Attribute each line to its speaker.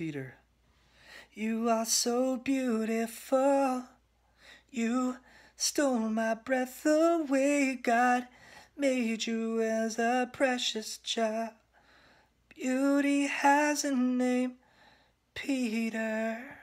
Speaker 1: Peter.
Speaker 2: You are so beautiful. You stole my breath away. God made you as a precious child. Beauty has a name, Peter.